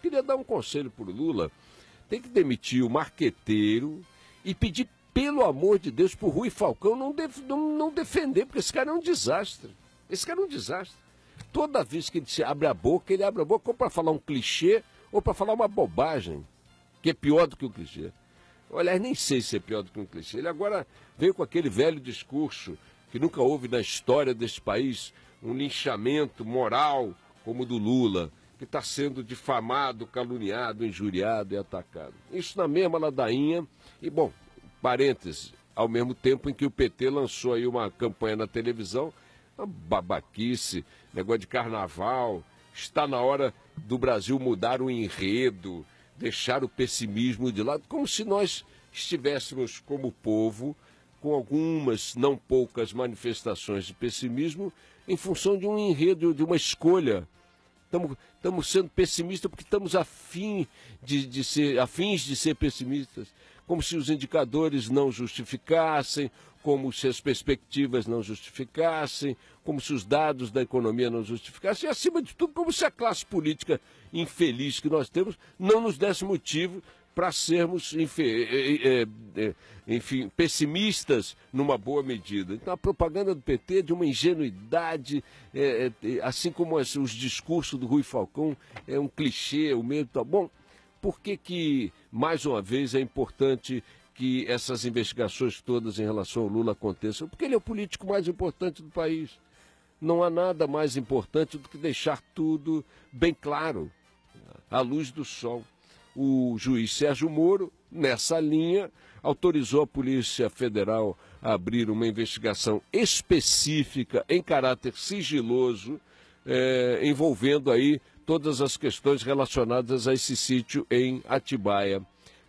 Queria dar um conselho para o Lula. Tem que demitir o marqueteiro e pedir, pelo amor de Deus, para o Rui Falcão não, def não, não defender, porque esse cara é um desastre. Esse cara é um desastre. Toda vez que ele se abre a boca, ele abre a boca ou para falar um clichê ou para falar uma bobagem, que é pior do que o clichê. Olha, nem sei se é pior do que um clichê. Ele agora veio com aquele velho discurso que nunca houve na história desse país um linchamento moral como o do Lula que está sendo difamado, caluniado, injuriado e atacado. Isso na mesma ladainha. E, bom, parênteses, ao mesmo tempo em que o PT lançou aí uma campanha na televisão, uma babaquice, negócio de carnaval. Está na hora do Brasil mudar o enredo, deixar o pessimismo de lado, como se nós estivéssemos como povo com algumas, não poucas manifestações de pessimismo em função de um enredo, de uma escolha Estamos sendo pessimistas porque estamos afim de, de ser, afins de ser pessimistas, como se os indicadores não justificassem, como se as perspectivas não justificassem, como se os dados da economia não justificassem, e acima de tudo, como se a classe política infeliz que nós temos não nos desse motivo para sermos, enfim, é, é, enfim, pessimistas numa boa medida. Então, a propaganda do PT é de uma ingenuidade, é, é, é, assim como as, os discursos do Rui Falcão, é um clichê, o medo tá bom. Por que, que, mais uma vez, é importante que essas investigações todas em relação ao Lula aconteçam? Porque ele é o político mais importante do país. Não há nada mais importante do que deixar tudo bem claro, à luz do sol o juiz Sérgio Moro, nessa linha, autorizou a Polícia Federal a abrir uma investigação específica, em caráter sigiloso, é, envolvendo aí todas as questões relacionadas a esse sítio em Atibaia.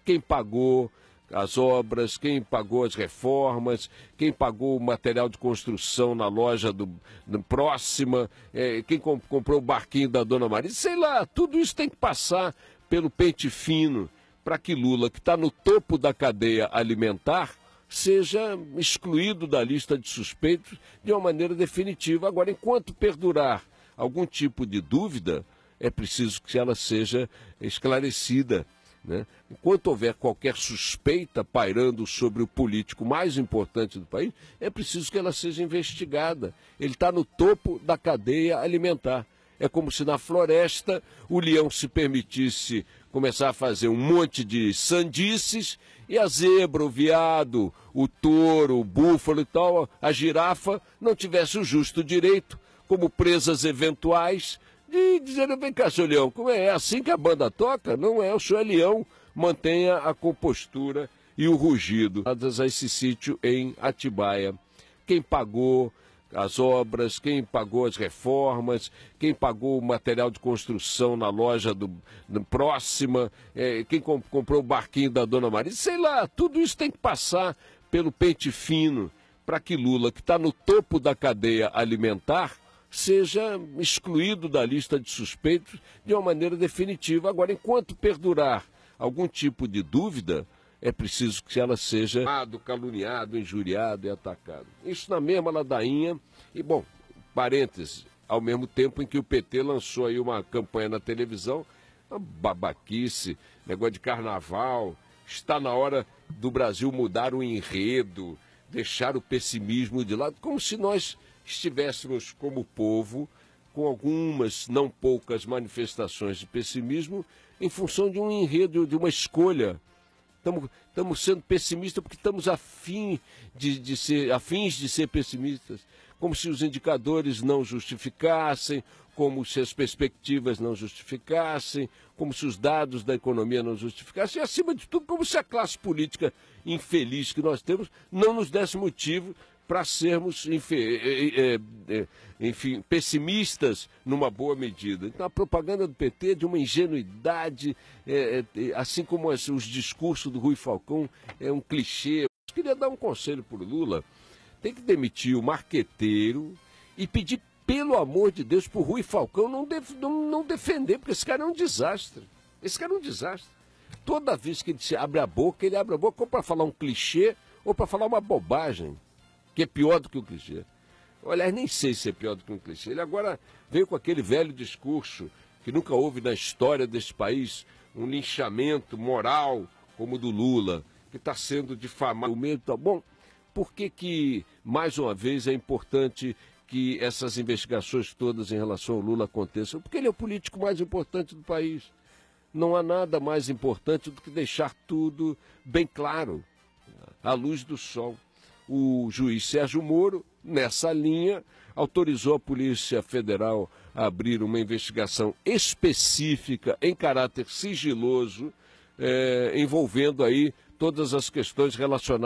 Quem pagou as obras, quem pagou as reformas, quem pagou o material de construção na loja do, do próxima, é, quem comp comprou o barquinho da Dona Maria, sei lá, tudo isso tem que passar pelo pente fino para que Lula, que está no topo da cadeia alimentar, seja excluído da lista de suspeitos de uma maneira definitiva. Agora, enquanto perdurar algum tipo de dúvida, é preciso que ela seja esclarecida. Né? Enquanto houver qualquer suspeita pairando sobre o político mais importante do país, é preciso que ela seja investigada. Ele está no topo da cadeia alimentar. É como se na floresta o leão se permitisse começar a fazer um monte de sandices e a zebra, o veado, o touro, o búfalo e tal, a girafa não tivesse o justo direito, como presas eventuais, de dizer: vem cá, seu leão, como é? é assim que a banda toca? Não é, o senhor é leão, mantenha a compostura e o rugido a esse sítio em Atibaia. Quem pagou, as obras, quem pagou as reformas, quem pagou o material de construção na loja do, do próxima, é, quem comp comprou o barquinho da Dona Maria, sei lá, tudo isso tem que passar pelo pente fino para que Lula, que está no topo da cadeia alimentar, seja excluído da lista de suspeitos de uma maneira definitiva. Agora, enquanto perdurar algum tipo de dúvida, é preciso que ela seja caluniado, injuriado e atacado. Isso na mesma ladainha. E, bom, parênteses, ao mesmo tempo em que o PT lançou aí uma campanha na televisão, babaquice, negócio de carnaval, está na hora do Brasil mudar o enredo, deixar o pessimismo de lado, como se nós estivéssemos como povo com algumas, não poucas manifestações de pessimismo em função de um enredo, de uma escolha Estamos sendo pessimistas porque estamos afim de, de ser, afins de ser pessimistas, como se os indicadores não justificassem, como se as perspectivas não justificassem, como se os dados da economia não justificassem, e acima de tudo, como se a classe política infeliz que nós temos não nos desse motivo para sermos, enfim, é, é, enfim, pessimistas numa boa medida. Então, a propaganda do PT é de uma ingenuidade, é, é, é, assim como os discursos do Rui Falcão, é um clichê. Eu queria dar um conselho para o Lula: tem que demitir o marqueteiro e pedir, pelo amor de Deus, para o Rui Falcão não, def não, não defender, porque esse cara é um desastre. Esse cara é um desastre toda vez que ele se abre a boca, ele abre a boca ou para falar um clichê ou para falar uma bobagem que é pior do que o clichê. Olha, nem sei se é pior do que um clichê. Ele agora veio com aquele velho discurso que nunca houve na história desse país um linchamento moral como o do Lula, que está sendo difamado. O medo tá bom. Por que, que, mais uma vez, é importante que essas investigações todas em relação ao Lula aconteçam? Porque ele é o político mais importante do país. Não há nada mais importante do que deixar tudo bem claro, à luz do sol o juiz Sérgio Moro, nessa linha, autorizou a Polícia Federal a abrir uma investigação específica, em caráter sigiloso, eh, envolvendo aí todas as questões relacionadas